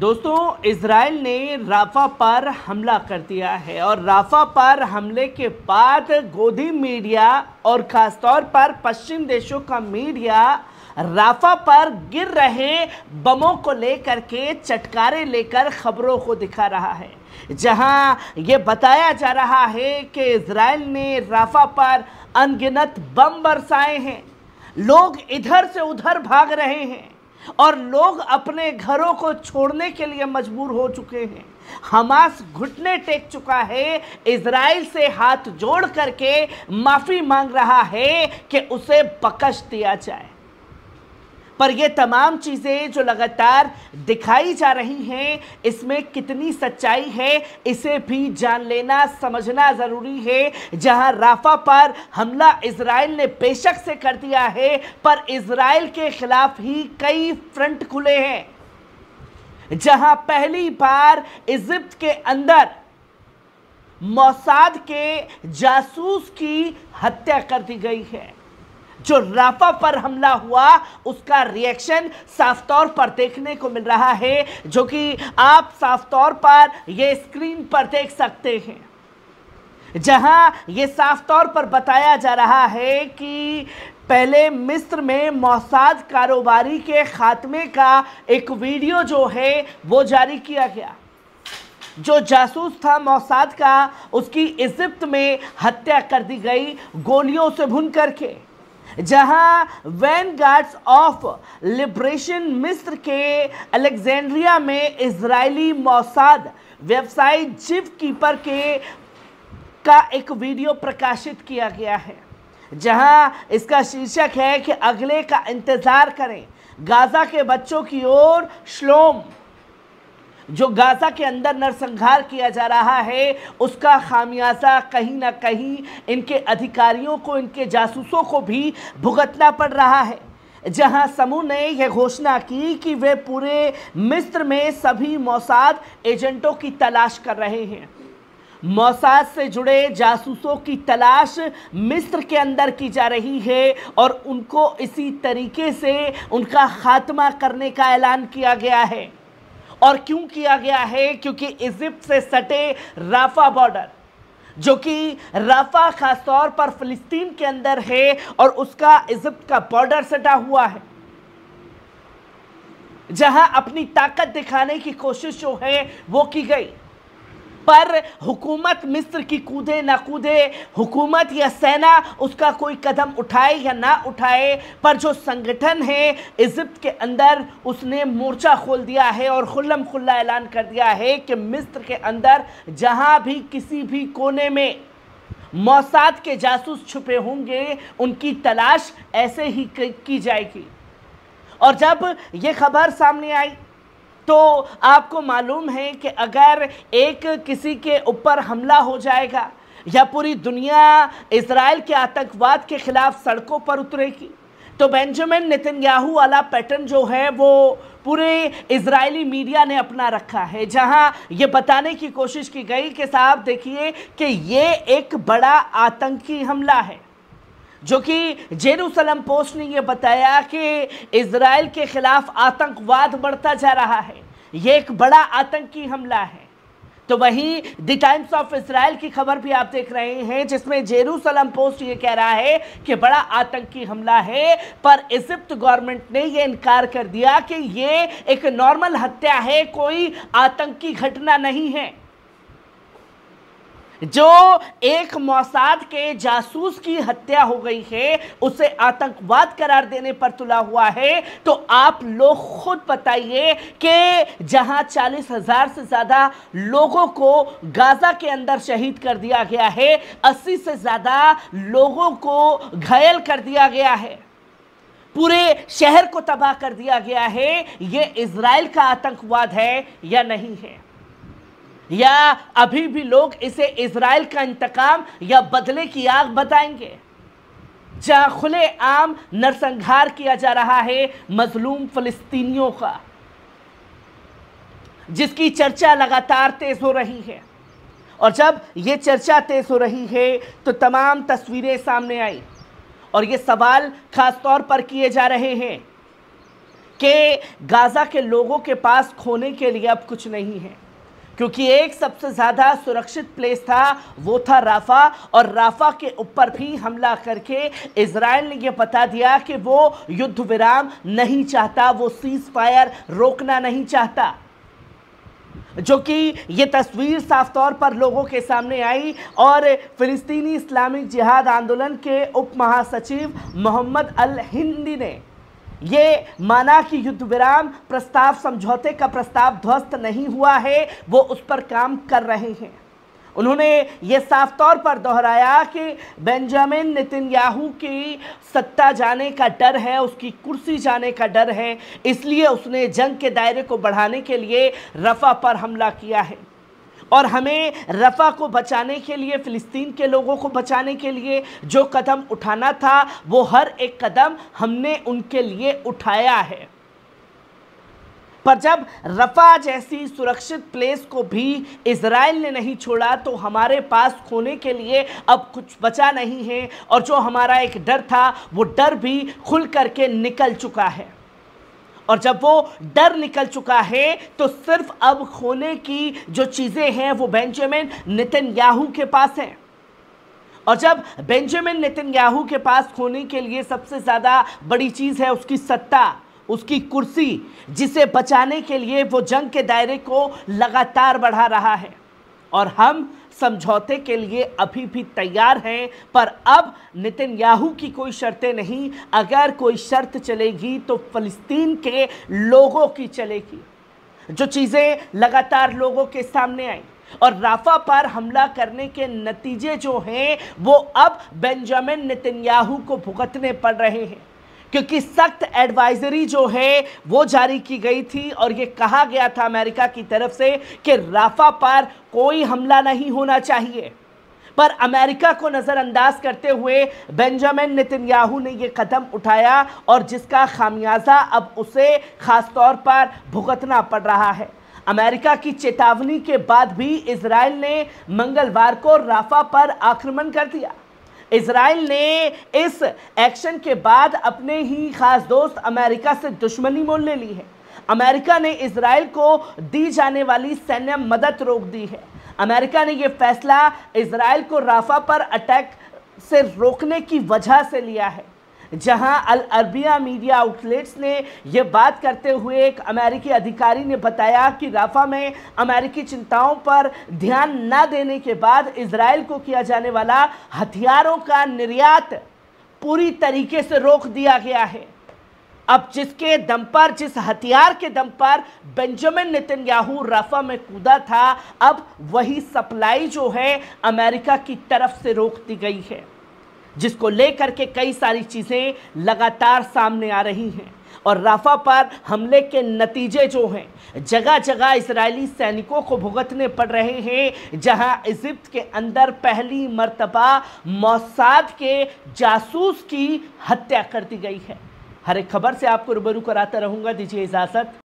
दोस्तों इसराइल ने राफा पर हमला कर दिया है और राफा पर हमले के बाद गोदी मीडिया और ख़ासतौर पर पश्चिम देशों का मीडिया राफा पर गिर रहे बमों को लेकर के चटकारे लेकर खबरों को दिखा रहा है जहां ये बताया जा रहा है कि इसराइल ने राफा पर अनगिनत बम बरसाए हैं लोग इधर से उधर भाग रहे हैं और लोग अपने घरों को छोड़ने के लिए मजबूर हो चुके हैं हमास घुटने टेक चुका है इसराइल से हाथ जोड़ करके माफ़ी मांग रहा है कि उसे बकश दिया जाए पर ये तमाम चीज़ें जो लगातार दिखाई जा रही हैं इसमें कितनी सच्चाई है इसे भी जान लेना समझना ज़रूरी है जहां राफा पर हमला इसराइल ने बेशक से कर दिया है पर इसराइल के खिलाफ ही कई फ्रंट खुले हैं जहां पहली बार इजिप्त के अंदर मौसाद के जासूस की हत्या कर दी गई है जो राफा पर हमला हुआ उसका रिएक्शन साफ तौर पर देखने को मिल रहा है जो कि आप साफ तौर पर ये स्क्रीन पर देख सकते हैं जहां ये साफ तौर पर बताया जा रहा है कि पहले मिस्र में मौसाद कारोबारी के खात्मे का एक वीडियो जो है वो जारी किया गया जो जासूस था मौसाद का उसकी इजिप्त में हत्या कर दी गई गोलियों से भुन करके जहां वैन गार्ड्स ऑफ लिब्रेशन मिस्र के अलेक्जेंड्रिया में इसराइली मौसाद वेबसाइट जिप कीपर के का एक वीडियो प्रकाशित किया गया है जहां इसका शीर्षक है कि अगले का इंतज़ार करें गाज़ा के बच्चों की ओर श्लोम जो गाज़ा के अंदर नरसंहार किया जा रहा है उसका खामियाजा कहीं ना कहीं इनके अधिकारियों को इनके जासूसों को भी भुगतना पड़ रहा है जहां समूह ने यह घोषणा की कि वे पूरे मिस्र में सभी मौसाद एजेंटों की तलाश कर रहे हैं मौसाद से जुड़े जासूसों की तलाश मिस्र के अंदर की जा रही है और उनको इसी तरीके से उनका खात्मा करने का ऐलान किया गया है और क्यों किया गया है क्योंकि इजिप्ट से सटे राफा बॉर्डर जो कि राफा खासतौर पर फिलिस्तीन के अंदर है और उसका इजिप्ट का बॉर्डर सटा हुआ है जहां अपनी ताकत दिखाने की कोशिश जो है वो की गई पर हुकूमत मिस्र की कूदे ना कूदे हुकूमत या सेना उसका कोई कदम उठाए या ना उठाए पर जो संगठन है इजिप्ट के अंदर उसने मोर्चा खोल दिया है और खुल्लम खुल्ला ऐलान कर दिया है कि मिस्र के अंदर जहाँ भी किसी भी कोने में मौसाद के जासूस छुपे होंगे उनकी तलाश ऐसे ही की जाएगी और जब ये खबर सामने आई तो आपको मालूम है कि अगर एक किसी के ऊपर हमला हो जाएगा या पूरी दुनिया इसराइल के आतंकवाद के खिलाफ सड़कों पर उतरेगी तो बेंजामिन नितिनयाहू वाला पैटर्न जो है वो पूरे इजरायली मीडिया ने अपना रखा है जहां ये बताने की कोशिश की गई कि साहब देखिए कि ये एक बड़ा आतंकी हमला है जो कि जेरूसलम पोस्ट ने यह बताया कि इसराइल के ख़िलाफ़ आतंकवाद बढ़ता जा रहा है ये एक बड़ा आतंकी हमला है तो वहीं द टाइम्स ऑफ इसराइल की खबर भी आप देख रहे हैं जिसमें जेरूसलम पोस्ट ये कह रहा है कि बड़ा आतंकी हमला है पर इजिप्त गवर्नमेंट ने ये इनकार कर दिया कि ये एक नॉर्मल हत्या है कोई आतंकी घटना नहीं है जो एक मौसाद के जासूस की हत्या हो गई है उसे आतंकवाद करार देने पर तुला हुआ है तो आप लोग खुद बताइए कि जहां चालीस हजार से ज़्यादा लोगों को गाज़ा के अंदर शहीद कर दिया गया है अस्सी से ज़्यादा लोगों को घायल कर दिया गया है पूरे शहर को तबाह कर दिया गया है ये इसराइल का आतंकवाद है या नहीं है या अभी भी लोग इसे इसराइल का इंतकाम या बदले की आग बताएंगे जहां खुले आम नरसंहार किया जा रहा है मजलूम फलस्तीनियों का जिसकी चर्चा लगातार तेज हो रही है और जब ये चर्चा तेज हो रही है तो तमाम तस्वीरें सामने आई और ये सवाल ख़ास तौर पर किए जा रहे हैं कि गाज़ा के लोगों के पास खोने के लिए अब कुछ नहीं है क्योंकि एक सबसे ज़्यादा सुरक्षित प्लेस था वो था राफा और राफा के ऊपर भी हमला करके इसराइल ने यह बता दिया कि वो युद्ध विराम नहीं चाहता वो सीज फायर रोकना नहीं चाहता जो कि ये तस्वीर साफ तौर पर लोगों के सामने आई और फिलिस्तीनी इस्लामिक जिहाद आंदोलन के उप महासचिव मोहम्मद अल हिंदी ने ये माना कि युद्ध विराम प्रस्ताव समझौते का प्रस्ताव ध्वस्त नहीं हुआ है वो उस पर काम कर रहे हैं उन्होंने ये साफ तौर पर दोहराया कि बेंजामिन नितिनयाहू की सत्ता जाने का डर है उसकी कुर्सी जाने का डर है इसलिए उसने जंग के दायरे को बढ़ाने के लिए रफा पर हमला किया है और हमें रफ़ा को बचाने के लिए फ़िलिस्तीन के लोगों को बचाने के लिए जो कदम उठाना था वो हर एक कदम हमने उनके लिए उठाया है पर जब रफ़ा जैसी सुरक्षित प्लेस को भी इसराइल ने नहीं छोड़ा तो हमारे पास खोने के लिए अब कुछ बचा नहीं है और जो हमारा एक डर था वो डर भी खुल करके निकल चुका है और जब वो डर निकल चुका है तो सिर्फ अब खोने की जो चीज़ें हैं वो बेंजामिन नितिन याहू के पास हैं और जब बेंजामिन नितिन याहू के पास खोने के लिए सबसे ज़्यादा बड़ी चीज़ है उसकी सत्ता उसकी कुर्सी जिसे बचाने के लिए वो जंग के दायरे को लगातार बढ़ा रहा है और हम समझौते के लिए अभी भी तैयार हैं पर अब नितिन याहू की कोई शर्तें नहीं अगर कोई शर्त चलेगी तो फ़लस्तीन के लोगों की चलेगी जो चीज़ें लगातार लोगों के सामने आई और राफा पर हमला करने के नतीजे जो हैं वो अब बेंजामिन नितिन याहू को भुगतने पड़ रहे हैं क्योंकि सख्त एडवाइजरी जो है वो जारी की गई थी और ये कहा गया था अमेरिका की तरफ से कि राफा पर कोई हमला नहीं होना चाहिए पर अमेरिका को नज़रअंदाज करते हुए बेंजामिन नितिनयाहू ने यह कदम उठाया और जिसका खामियाजा अब उसे ख़ास तौर पर भुगतना पड़ रहा है अमेरिका की चेतावनी के बाद भी इसराइल ने मंगलवार को राफा पर आक्रमण कर दिया इसराइल ने इस एक्शन के बाद अपने ही ख़ास दोस्त अमेरिका से दुश्मनी मोल ले ली है अमेरिका ने इसराइल को दी जाने वाली सैन्य मदद रोक दी है अमेरिका ने यह फैसला इसराइल को राफा पर अटैक से रोकने की वजह से लिया है जहां अल अरबिया मीडिया आउटलेट्स ने यह बात करते हुए एक अमेरिकी अधिकारी ने बताया कि राफा में अमेरिकी चिंताओं पर ध्यान न देने के बाद इसराइल को किया जाने वाला हथियारों का निर्यात पूरी तरीके से रोक दिया गया है अब जिसके दम पर जिस हथियार के दम पर बेंजामिन नितिनयाहू रफा में कूदा था अब वही सप्लाई जो है अमेरिका की तरफ से रोक दी गई है जिसको लेकर के कई सारी चीज़ें लगातार सामने आ रही हैं और राफा पर हमले के नतीजे जो हैं जगह जगह इसराइली सैनिकों को भुगतने पड़ रहे हैं जहां इजिप्त के अंदर पहली मर्तबा मौसाद के जासूस की हत्या कर दी गई है हर एक खबर से आपको रूबरू कराता रहूँगा दीजिए इजाज़त